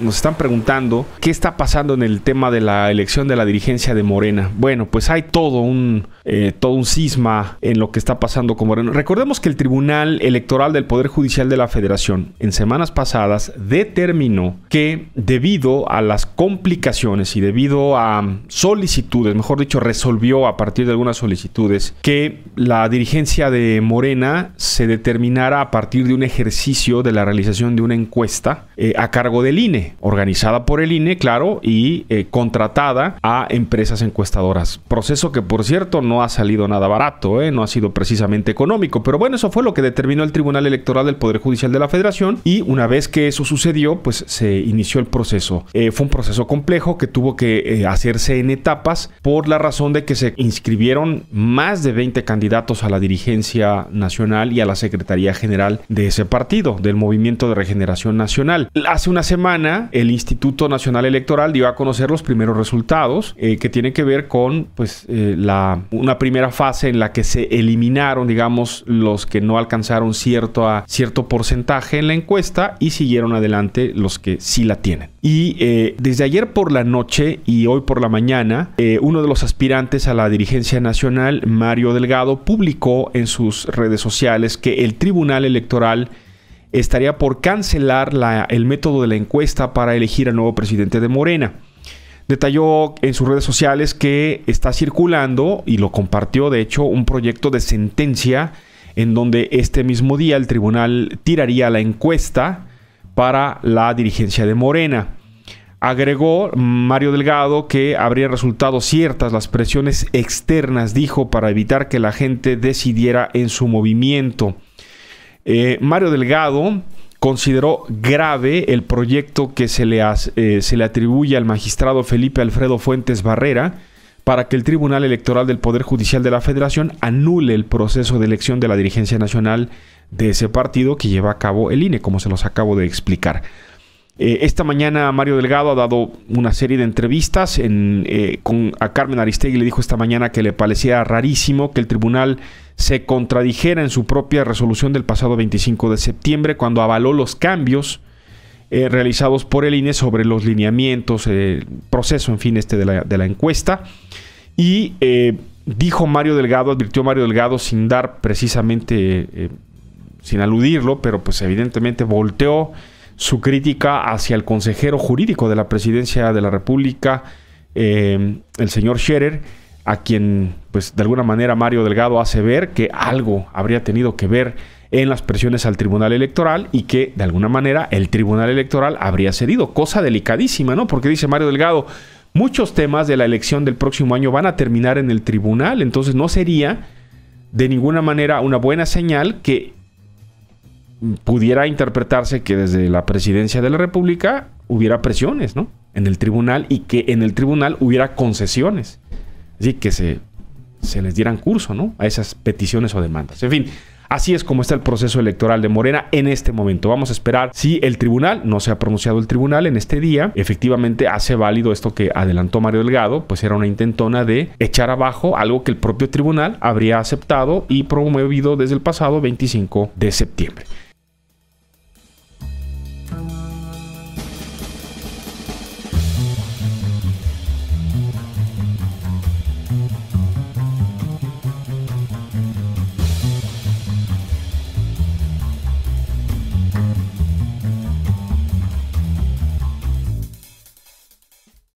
Nos están preguntando qué está pasando en el tema de la elección de la dirigencia de Morena. Bueno, pues hay todo un, eh, todo un cisma en lo que está pasando con Morena. Recordemos que el Tribunal Electoral del Poder Judicial de la Federación en semanas pasadas determinó que debido a las complicaciones y debido a solicitudes, mejor dicho, resolvió a partir de algunas solicitudes que la dirigencia de Morena se determinara a partir de un ejercicio de la realización de una encuesta eh, a cargo del INE organizada por el INE, claro, y eh, contratada a empresas encuestadoras. Proceso que, por cierto, no ha salido nada barato, ¿eh? no ha sido precisamente económico, pero bueno, eso fue lo que determinó el Tribunal Electoral del Poder Judicial de la Federación y una vez que eso sucedió, pues se inició el proceso. Eh, fue un proceso complejo que tuvo que hacerse en etapas por la razón de que se inscribieron más de 20 candidatos a la dirigencia nacional y a la Secretaría General de ese partido, del Movimiento de Regeneración Nacional. Hace una semana el Instituto Nacional Electoral dio a conocer los primeros resultados eh, que tienen que ver con pues, eh, la, una primera fase en la que se eliminaron, digamos, los que no alcanzaron cierto, ah, cierto porcentaje en la encuesta y siguieron adelante los que sí la tienen. Y eh, desde ayer por la noche y hoy por la mañana, uno de los aspirantes a la dirigencia nacional, Mario Delgado, publicó en sus redes sociales que el Tribunal Electoral estaría por cancelar el método de la encuesta para elegir al nuevo presidente de Morena. Detalló en sus redes sociales que está circulando y lo compartió, de hecho, un proyecto de sentencia en donde este mismo día el tribunal tiraría la encuesta para la dirigencia de Morena. Agregó Mario Delgado que habría resultado ciertas las presiones externas, dijo, para evitar que la gente decidiera en su movimiento. Eh, Mario Delgado consideró grave el proyecto que se le, eh, se le atribuye al magistrado Felipe Alfredo Fuentes Barrera para que el Tribunal Electoral del Poder Judicial de la Federación anule el proceso de elección de la dirigencia nacional de ese partido que lleva a cabo el INE, como se los acabo de explicar. Eh, esta mañana Mario Delgado ha dado una serie de entrevistas eh, con, a Carmen Aristegui. Le dijo esta mañana que le parecía rarísimo que el tribunal se contradijera en su propia resolución del pasado 25 de septiembre cuando avaló los cambios eh, realizados por el INE sobre los lineamientos, el proceso, en fin, este de la, de la encuesta. Y dijo Mario Delgado, advirtió Mario Delgado sin dar precisamente, sin aludirlo, pero pues evidentemente volteó su crítica hacia el consejero jurídico de la presidencia de la República, eh, el señor Scherer, a quien, pues de alguna manera, Mario Delgado hace ver que algo habría tenido que ver en las presiones al Tribunal Electoral y que, de alguna manera, el Tribunal Electoral habría cedido. Cosa delicadísima, ¿no? Porque dice Mario Delgado, muchos temas de la elección del próximo año van a terminar en el Tribunal, entonces no sería de ninguna manera una buena señal que pudiera interpretarse que desde la presidencia de la República hubiera presiones, ¿no? En el tribunal y que en el tribunal hubiera concesiones. Así que se, se les dieran curso, ¿no? A esas peticiones o demandas. En fin, Así es como está el proceso electoral de Morena en este momento. Vamos a esperar si el tribunal, no se ha pronunciado el tribunal en este día, efectivamente hace válido esto que adelantó Mario Delgado, pues era una intentona de echar abajo algo que el propio tribunal habría aceptado y promovido desde el pasado 25 de septiembre.